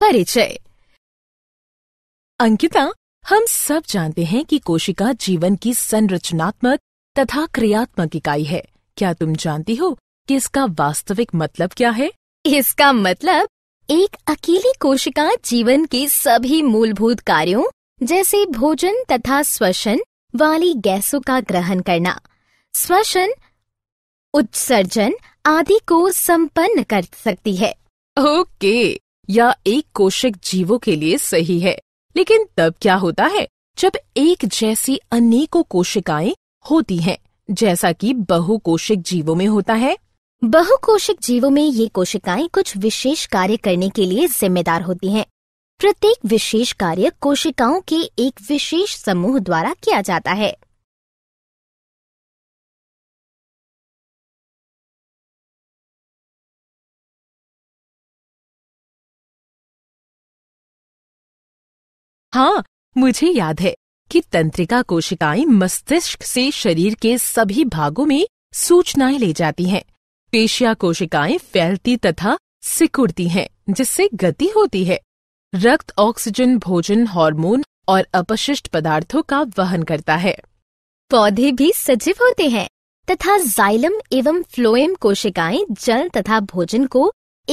परिचय अंकिता हम सब जानते हैं कि कोशिका जीवन की संरचनात्मक तथा क्रियात्मक इकाई है क्या तुम जानती हो कि इसका वास्तविक मतलब क्या है इसका मतलब एक अकेली कोशिका जीवन के सभी मूलभूत कार्यों जैसे भोजन तथा श्वसन वाली गैसों का ग्रहण करना श्वसन उत्सर्जन आदि को संपन्न कर सकती है ओके या एक कोशिक जीवों के लिए सही है लेकिन तब क्या होता है जब एक जैसी अनेकों कोशिकाएं होती हैं जैसा कि बहुकोशिक जीवों में होता है बहुकोशिक जीवों में ये कोशिकाएं कुछ विशेष कार्य करने के लिए जिम्मेदार होती हैं प्रत्येक विशेष कार्य कोशिकाओं के एक विशेष समूह द्वारा किया जाता है हाँ मुझे याद है कि तंत्रिका कोशिकाएं मस्तिष्क से शरीर के सभी भागों में सूचनाएं ले जाती हैं पेशिया कोशिकाएं फैलती तथा सिकुड़ती हैं जिससे गति होती है रक्त ऑक्सीजन भोजन हार्मोन और अपशिष्ट पदार्थों का वहन करता है पौधे भी सजीव होते हैं तथा जाइलम एवं फ्लोएम कोशिकाएं जल तथा भोजन को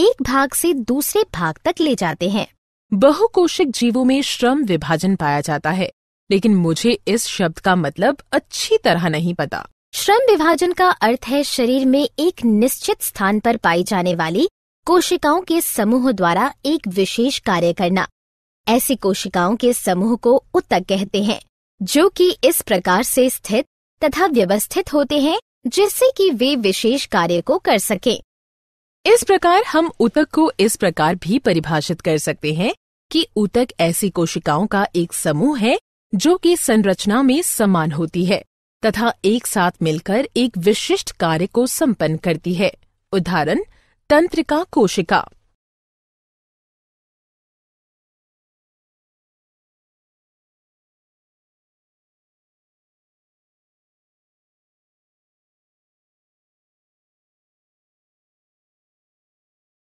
एक भाग से दूसरे भाग तक ले जाते हैं बहुकोशिक जीवों में श्रम विभाजन पाया जाता है लेकिन मुझे इस शब्द का मतलब अच्छी तरह नहीं पता श्रम विभाजन का अर्थ है शरीर में एक निश्चित स्थान पर पाई जाने वाली कोशिकाओं के समूह द्वारा एक विशेष कार्य करना ऐसी कोशिकाओं के समूह को उत्तक कहते हैं जो कि इस प्रकार से स्थित तथा व्यवस्थित होते हैं जिससे कि वे विशेष कार्य को कर सकें। इस प्रकार हम उतक को इस प्रकार भी परिभाषित कर सकते हैं कि ऊतक ऐसी कोशिकाओं का एक समूह है जो कि संरचना में समान होती है तथा एक साथ मिलकर एक विशिष्ट कार्य को संपन्न करती है उदाहरण तंत्रिका कोशिका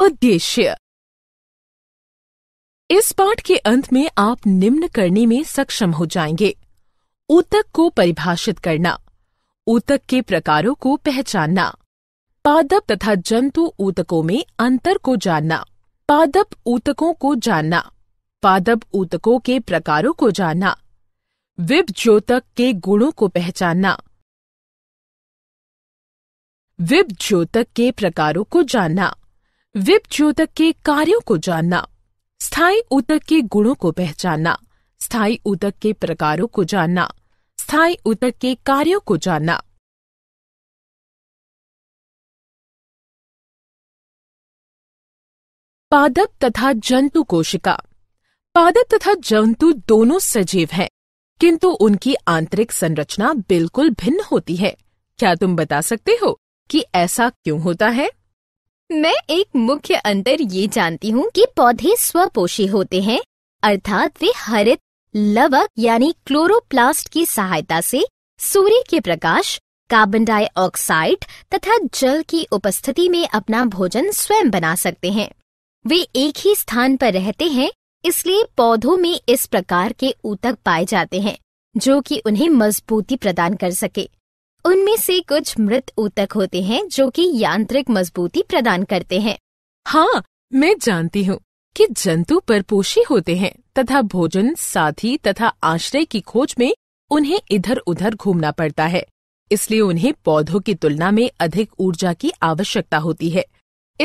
उद्देश्य इस पाठ के अंत में आप निम्न करने में सक्षम हो जाएंगे ऊतक को परिभाषित करना ऊतक के प्रकारों को पहचानना पादप तथा जंतु ऊतकों में अंतर को जानना पादप ऊतकों को जानना पादप ऊतकों के प्रकारों को जानना विप ज्योतक के गुणों को पहचानना विप ज्योतक के प्रकारों को जानना विप ज्योतक के कार्यों को जानना स्थायी ऊतक के गुणों को पहचानना स्थायी ऊतक के प्रकारों को जानना स्थायी ऊतक के कार्यों को जानना पादप तथा जंतु कोशिका पादप तथा जंतु दोनों सजीव हैं, किंतु उनकी आंतरिक संरचना बिल्कुल भिन्न होती है क्या तुम बता सकते हो कि ऐसा क्यों होता है मैं एक मुख्य अंतर ये जानती हूँ कि पौधे स्वपोषी होते हैं अर्थात वे हरित लवक यानी क्लोरोप्लास्ट की सहायता से सूर्य के प्रकाश कार्बन डाइऑक्साइड तथा जल की उपस्थिति में अपना भोजन स्वयं बना सकते हैं वे एक ही स्थान पर रहते हैं इसलिए पौधों में इस प्रकार के ऊतक पाए जाते हैं जो कि उन्हें मजबूती प्रदान कर सके उनमें से कुछ मृत ऊतक होते हैं जो कि यांत्रिक मजबूती प्रदान करते हैं हाँ मैं जानती हूँ कि जंतु परपोषी होते हैं तथा भोजन साथी तथा आश्रय की खोज में उन्हें इधर उधर घूमना पड़ता है इसलिए उन्हें पौधों की तुलना में अधिक ऊर्जा की आवश्यकता होती है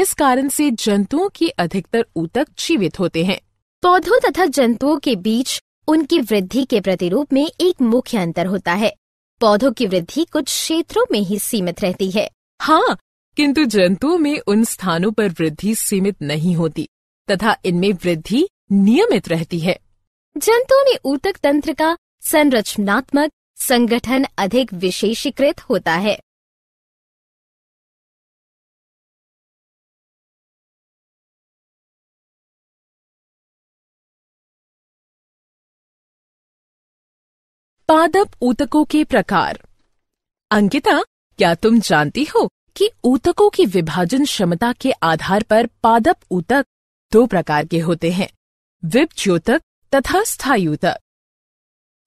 इस कारण से जंतुओं के अधिकतर ऊतक जीवित होते हैं पौधों तथा जंतुओं के बीच उनकी वृद्धि के प्रतिरूप में एक मुख्य अंतर होता है पौधों की वृद्धि कुछ क्षेत्रों में ही सीमित रहती है हाँ किंतु जंतुओं में उन स्थानों पर वृद्धि सीमित नहीं होती तथा इनमें वृद्धि नियमित रहती है जंतुओं में ऊतक तंत्र का संरचनात्मक संगठन अधिक विशेषीकृत होता है पादप ऊतकों के प्रकार अंकिता क्या तुम जानती हो कि ऊतकों की विभाजन क्षमता के आधार पर पादप ऊतक दो प्रकार के होते हैं विपच्योतक तथा स्थायी ऊतक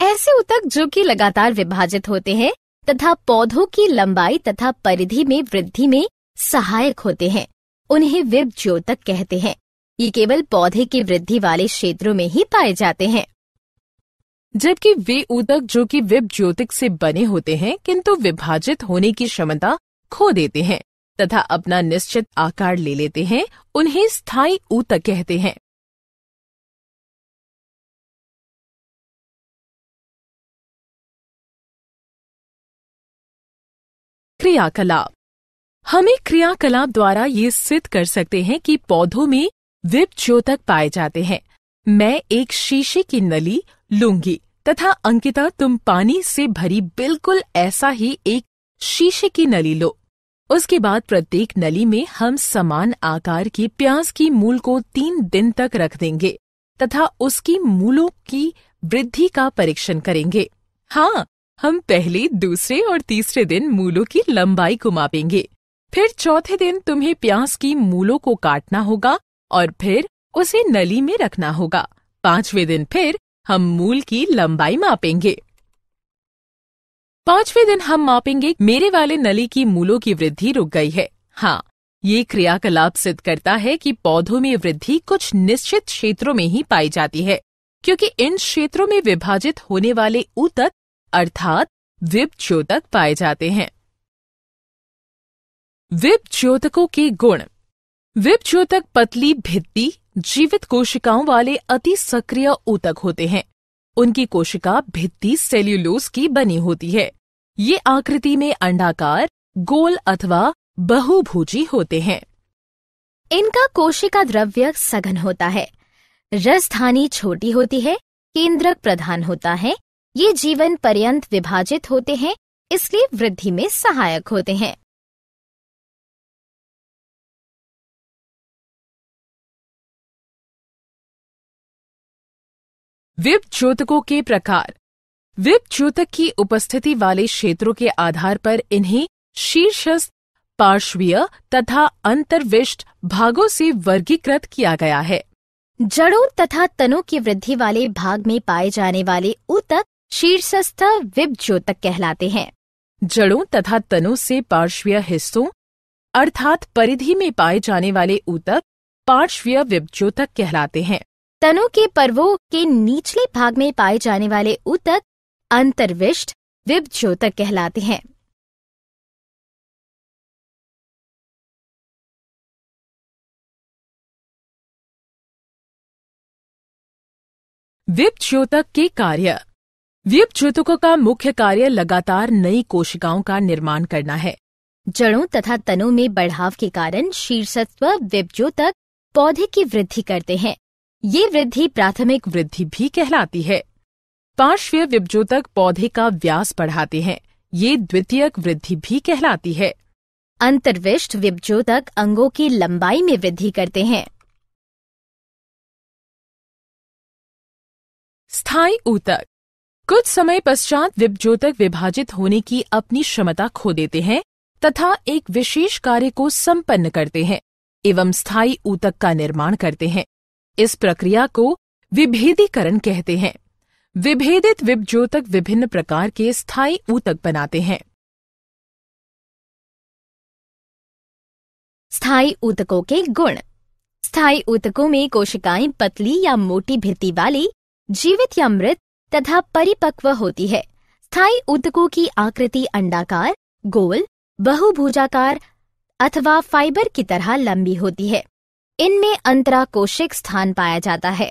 ऐसे ऊतक जो कि लगातार विभाजित होते हैं तथा पौधों की लंबाई तथा परिधि में वृद्धि में सहायक होते हैं उन्हें ज्योतक कहते हैं ये केवल पौधे की वृद्धि वाले क्षेत्रों में ही पाए जाते हैं जबकि वे ऊतक जो कि विप ज्योतिक से बने होते हैं किंतु विभाजित होने की क्षमता खो देते हैं तथा अपना निश्चित आकार ले लेते हैं उन्हें स्थायी ऊतक कहते हैं क्रियाकलाप हमें क्रियाकलाप द्वारा ये सिद्ध कर सकते हैं कि पौधों में विप ज्योतक पाए जाते हैं मैं एक शीशे की नली लूंगी तथा अंकिता तुम पानी से भरी बिल्कुल ऐसा ही एक शीशे की नली लो उसके बाद प्रत्येक नली में हम समान आकार की प्याज की मूल को तीन दिन तक रख देंगे तथा उसकी मूलों की वृद्धि का परीक्षण करेंगे हाँ हम पहले दूसरे और तीसरे दिन मूलों की लंबाई को मापेंगे फिर चौथे दिन तुम्हें प्याज की मूलों को काटना होगा और फिर उसे नली में रखना होगा पांचवें दिन फिर हम मूल की लंबाई मापेंगे पांचवें दिन हम मापेंगे मेरे वाले नली की मूलों की वृद्धि रुक गई है हाँ ये क्रियाकलाप सिद्ध करता है कि पौधों में वृद्धि कुछ निश्चित क्षेत्रों में ही पाई जाती है क्योंकि इन क्षेत्रों में विभाजित होने वाले ऊतक अर्थात विप ज्योतक पाए जाते हैं विप ज्योतकों के गुण विप ज्योतक पतली भित्ती जीवित कोशिकाओं वाले अति सक्रिय ऊतक होते हैं उनकी कोशिका भित्ति सेल्यूलोस की बनी होती है ये आकृति में अंडाकार गोल अथवा बहुभुजी होते हैं इनका कोशिका द्रव्य सघन होता है रसधानी छोटी होती है केंद्रक प्रधान होता है ये जीवन पर्यंत विभाजित होते हैं इसलिए वृद्धि में सहायक होते हैं विप द्योतकों के प्रकार विप द्योतक की उपस्थिति वाले क्षेत्रों के आधार पर इन्हें शीर्षस्थ पार्श्वीय तथा अंतर्विष्ट भागों से वर्गीकृत किया गया है जड़ों तथा तनों की वृद्धि वाले भाग में पाए जाने वाले ऊतक शीर्षस्थ विप द्योतक कहलाते हैं जड़ों तथा तनों से पार्श्वीय हिस्सों अर्थात परिधि में पाए जाने वाले ऊतक पार्श्वीय विपज्योतक कहलाते हैं तनों के पर्वों के निचले भाग में पाए जाने वाले ऊतक अंतर्विष्ट ज्योतक कहलाते हैं ज्योतक के कार्य विभज्योतकों का मुख्य कार्य लगातार नई कोशिकाओं का निर्माण करना है जड़ों तथा तनों में बढ़ाव के कारण शीर्षत्व ज्योतक पौधे की वृद्धि करते हैं ये वृद्धि प्राथमिक वृद्धि भी कहलाती है पार्श्वीय विभजोतक पौधे का व्यास बढ़ाते हैं ये द्वितीयक वृद्धि भी कहलाती है अंतर्विष्ट विभजोतक अंगों की लंबाई में वृद्धि करते हैं स्थायी ऊतक कुछ समय पश्चात विभजोतक विभाजित होने की अपनी क्षमता खो देते हैं तथा एक विशेष कार्य को संपन्न करते हैं एवं स्थायी ऊतक का निर्माण करते हैं इस प्रक्रिया को विभेदीकरण कहते हैं विभेदित विभज्योतक विभिन्न प्रकार के स्थायी ऊतक बनाते हैं स्थायी ऊतकों के गुण स्थायी ऊतकों में कोशिकाएं पतली या मोटी भित्ति वाली जीवित या मृत तथा परिपक्व होती है स्थायी ऊतकों की आकृति अंडाकार गोल बहुभुजाकार अथवा फाइबर की तरह लंबी होती है इनमें अंतरा कोशिक स्थान पाया जाता है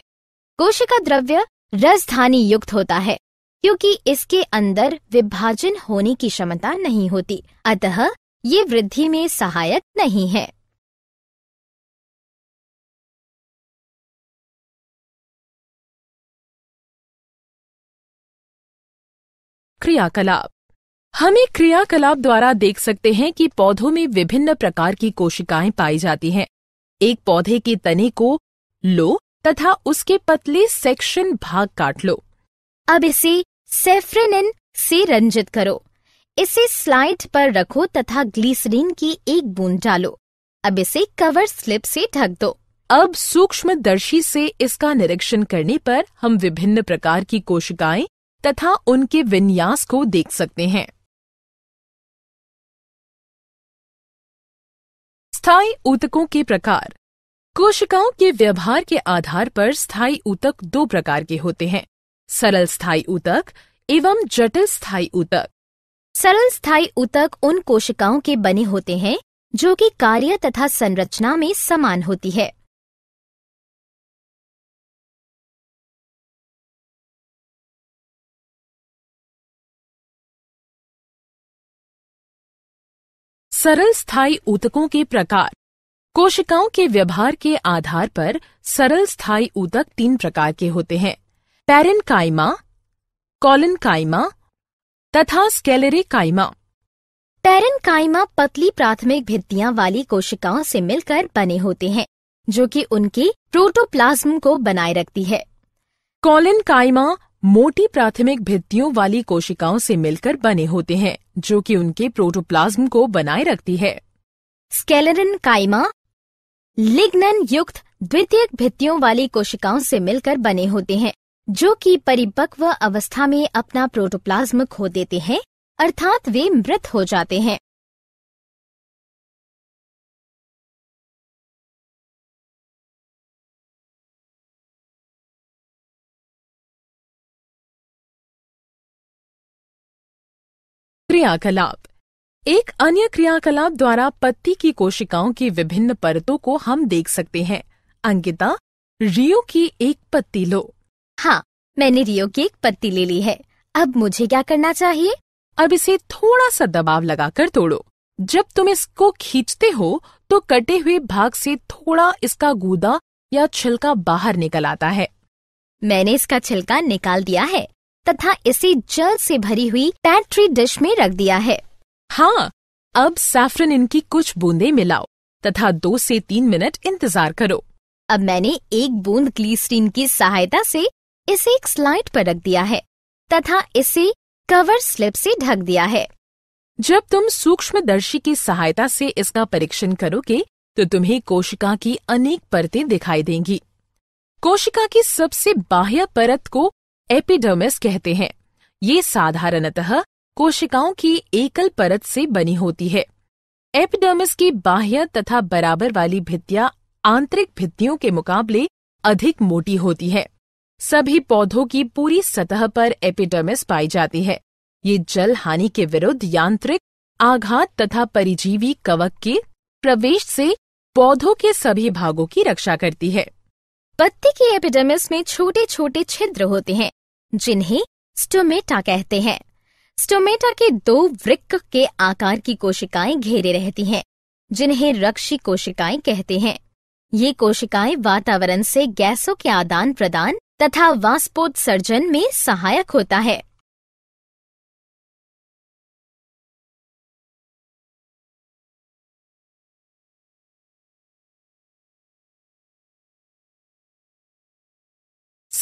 कोशिका द्रव्य रसधानी युक्त होता है क्योंकि इसके अंदर विभाजन होने की क्षमता नहीं होती अतः ये वृद्धि में सहायक नहीं है क्रियाकलाप हम एक क्रियाकलाप द्वारा देख सकते हैं कि पौधों में विभिन्न प्रकार की कोशिकाएं पाई जाती हैं एक पौधे के तने को लो तथा उसके पतले सेक्शन भाग काट लो अब इसे सेफ्रेनिन से रंजित करो इसे स्लाइड पर रखो तथा ग्लिसरीन की एक बूंद डालो अब इसे कवर स्लिप से ढक दो अब सूक्ष्म दर्शी से इसका निरीक्षण करने पर हम विभिन्न प्रकार की कोशिकाएं तथा उनके विन्यास को देख सकते हैं स्थायी ऊतकों के प्रकार कोशिकाओं के व्यवहार के आधार पर स्थायी ऊतक दो प्रकार के होते हैं सरल स्थायी ऊतक एवं जटिल स्थायी ऊतक सरल स्थायी ऊतक उन कोशिकाओं के बने होते हैं जो कि कार्य तथा संरचना में समान होती है सरल स्थायी ऊतकों के प्रकार कोशिकाओं के व्यवहार के आधार पर सरल स्थायी ऊतक तीन प्रकार के होते हैं पैरन कायमा कॉलन कायमा तथा स्केलेरे कायमा पैरन कायमा पतली प्राथमिक भित्तियां वाली कोशिकाओं से मिलकर बने होते हैं जो कि उनके प्रोटोप्लाज्म को बनाए रखती है कॉलन कायमा मोटी प्राथमिक भित्तियों वाली कोशिकाओं से मिलकर बने होते हैं जो कि उनके प्रोटोप्लाज्म को बनाए रखती है स्केलेरन काइमा लिग्नन युक्त द्वितीयक भित्तियों वाली कोशिकाओं से मिलकर बने होते हैं जो कि परिपक्व अवस्था में अपना प्रोटोप्लाज्म खो देते हैं अर्थात वे मृत हो जाते हैं क्रियाकलाप एक अन्य क्रियाकलाप द्वारा पत्ती की कोशिकाओं की विभिन्न परतों को हम देख सकते हैं अंकिता रियो की एक पत्ती लो हाँ मैंने रियो की एक पत्ती ले ली है अब मुझे क्या करना चाहिए अब इसे थोड़ा सा दबाव लगाकर तोड़ो जब तुम इसको खींचते हो तो कटे हुए भाग से थोड़ा इसका गूदा या छिलका बाहर निकल आता है मैंने इसका छिलका निकाल दिया है तथा इसे जल से भरी हुई पैट्री डिश में रख दिया है हाँ अब सैफरन इनकी कुछ बूंदे मिलाओ तथा दो से तीन मिनट इंतजार करो अब मैंने एक बूंद ग्लीस्टीन की सहायता से इसे एक स्लाइड पर रख दिया है तथा इसे कवर स्लिप से ढक दिया है जब तुम सूक्ष्मदर्शी की सहायता से इसका परीक्षण करोगे तो तुम्हें कोशिका की अनेक परतें दिखाई देंगी कोशिका की सबसे बाह्य परत को एपिडर्मिस कहते हैं ये साधारणतः कोशिकाओं की एकल परत से बनी होती है एपिडर्मिस की बाह्य तथा बराबर वाली भित्तियां आंतरिक भित्तियों के मुकाबले अधिक मोटी होती है सभी पौधों की पूरी सतह पर एपिडर्मिस पाई जाती है ये जल हानि के विरुद्ध यांत्रिक आघात तथा परिजीवी कवक के प्रवेश से पौधों के सभी भागों की रक्षा करती है पत्ती की एपिडर्मिस में छोटे छोटे छिद्र होते हैं जिन्हें स्टोमेटा कहते हैं स्टोमेटा के दो वृक्क के आकार की कोशिकाएं घेरे रहती हैं जिन्हें रक्षी कोशिकाएं कहते हैं ये कोशिकाएं वातावरण से गैसों के आदान प्रदान तथा वास्पोत्सर्जन में सहायक होता है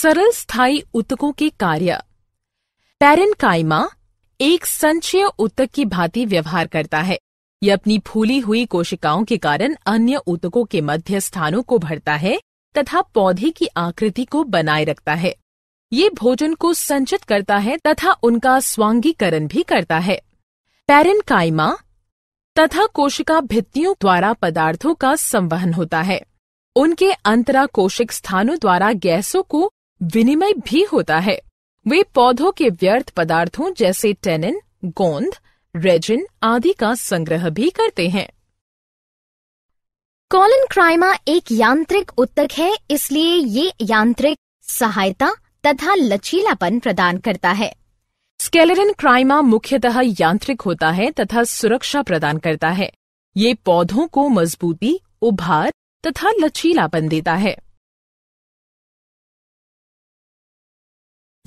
सरल स्थायी उत्तकों के कार्य पैरेनकाइमा एक संचय उत्तक की भांति व्यवहार करता है यह अपनी फूली हुई कोशिकाओं के कारण अन्य उत्तकों के मध्य स्थानों को भरता है तथा पौधे की आकृति को बनाए रखता है ये भोजन को संचित करता है तथा उनका स्वांगीकरण भी करता है पैरेनकाइमा तथा कोशिका भित्तियों द्वारा पदार्थों का संवहन होता है उनके अंतरा कोशिक स्थानों द्वारा गैसों को विनिमय भी होता है वे पौधों के व्यर्थ पदार्थों जैसे टेनिन गोंद रेजिन आदि का संग्रह भी करते हैं कॉलन क्राइमा एक यांत्रिक उत्तक है इसलिए ये यांत्रिक सहायता तथा लचीलापन प्रदान करता है स्केलेटन क्राइमा मुख्यतः यांत्रिक होता है तथा सुरक्षा प्रदान करता है ये पौधों को मजबूती उभार तथा लचीलापन देता है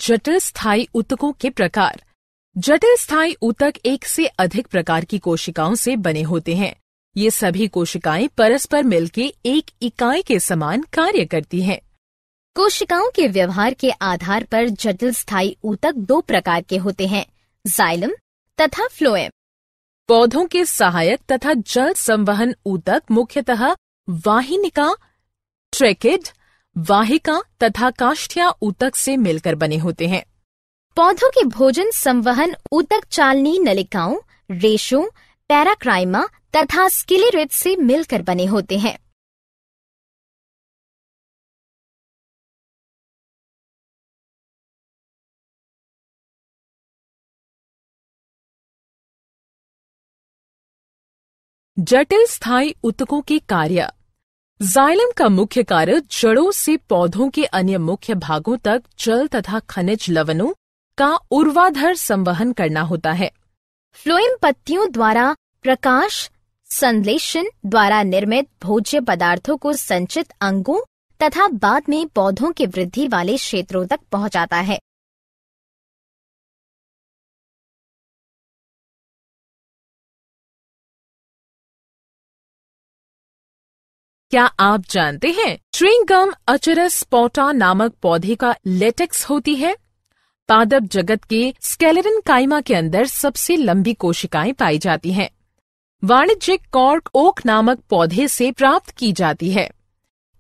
जटिल स्थायी ऊतकों के प्रकार जटिल स्थायी ऊतक एक से अधिक प्रकार की कोशिकाओं से बने होते हैं ये सभी कोशिकाएं परस्पर मिलकर एक इकाई के समान कार्य करती हैं। कोशिकाओं के व्यवहार के आधार पर जटिल स्थायी ऊतक दो प्रकार के होते हैं जाइलम तथा फ्लोएम पौधों के सहायक तथा जल संवहन ऊतक मुख्यतः वाहिनिका ट्रेकिड वाहिका तथा काष्ठिया ऊतक से मिलकर बने होते हैं पौधों के भोजन संवहन ऊतक चालनी नलिकाओं रेशों पैराक्राइमा तथा स्किलेरिट से मिलकर बने होते हैं जटिल स्थायी उतकों के कार्य जाइलम का मुख्य कार्य जड़ों से पौधों के अन्य मुख्य भागों तक जल तथा खनिज लवणों का उर्वाधर संवहन करना होता है फ्लोएम पत्तियों द्वारा प्रकाश संश्लेषण द्वारा निर्मित भोज्य पदार्थों को संचित अंगों तथा बाद में पौधों की वृद्धि वाले क्षेत्रों तक पहुंचाता है क्या आप जानते हैं श्रिंगम अचरस स्पोटा नामक पौधे का लेटेक्स होती है पादप जगत के स्केलेटन काइमा के अंदर सबसे लंबी कोशिकाएं पाई जाती हैं। वाणिज्यिक कॉर्क ओक नामक पौधे से प्राप्त की जाती है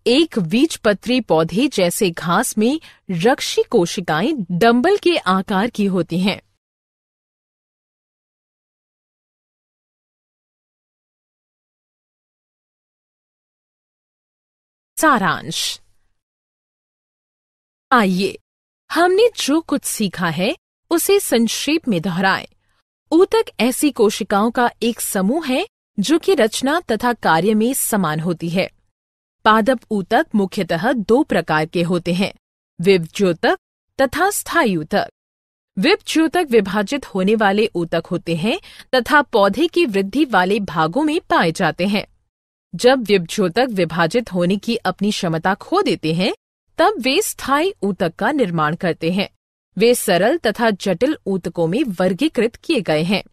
एक बीज पत्री पौधे जैसे घास में रक्षी कोशिकाएं डम्बल के आकार की होती हैं। सारांश आइए हमने जो कुछ सीखा है उसे संक्षेप में दोहराएं। ऊतक ऐसी कोशिकाओं का एक समूह है जो कि रचना तथा कार्य में समान होती है पादप ऊतक मुख्यतः दो प्रकार के होते हैं विवज्योतक तथा स्थायी ऊतक विपच्योतक विभाजित होने वाले ऊतक होते हैं तथा पौधे की वृद्धि वाले भागों में पाए जाते हैं जब विभ्योतक विभाजित होने की अपनी क्षमता खो देते हैं तब वे स्थायी ऊतक का निर्माण करते हैं वे सरल तथा जटिल ऊतकों में वर्गीकृत किए गए हैं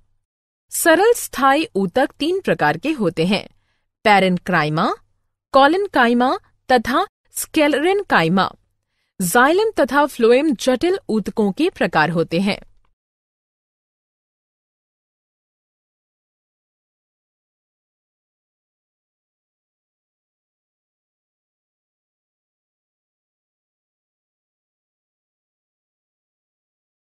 सरल स्थायी ऊतक तीन प्रकार के होते हैं कॉलिन कॉलनकाइमा तथा काइमा जाइलम तथा फ्लोएम जटिल ऊतकों के प्रकार होते हैं